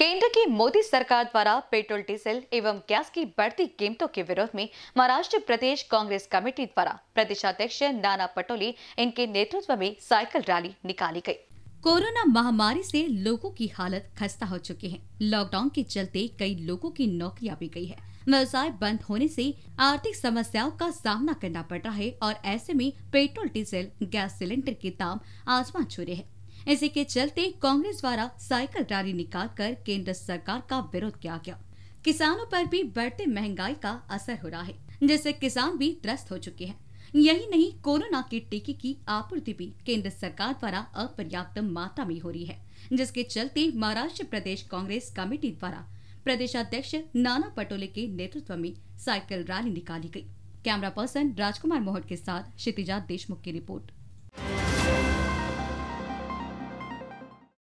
केंद्र की मोदी सरकार द्वारा पेट्रोल डीजल एवं गैस की बढ़ती कीमतों के विरोध में महाराष्ट्र प्रदेश कांग्रेस कमेटी द्वारा प्रदेशाध्यक्ष नाना पटोले इनके नेतृत्व में साइकिल रैली निकाली गई। कोरोना महामारी से लोगों की हालत खस्ता हो चुकी है लॉकडाउन के चलते कई लोगों की नौकरियां भी गई है व्यवसाय बंद होने से आर्थिक समस्याओं का सामना करना पड़ रहा है और ऐसे में पेट्रोल डीजल गैस सिलेंडर के दाम आसमान छू रहे हैं इसी के चलते कांग्रेस द्वारा साइकिल रैली निकाल कर केंद्र सरकार का विरोध किया गया किसानों पर भी बढ़ते महंगाई का असर हो रहा है जिससे किसान भी त्रस्त हो चुके हैं यही नहीं कोरोना के टीके की आपूर्ति भी केंद्र सरकार द्वारा अपर्याप्त मात्रा में हो रही है जिसके चलते महाराष्ट्र प्रदेश कांग्रेस कमेटी द्वारा प्रदेश अध्यक्ष नाना पटोले के नेतृत्व में साइकिल रैली निकाली गई। कैमरा पर्सन राजकुमार मोहट के साथ क्षितिजा देशमुख की रिपोर्ट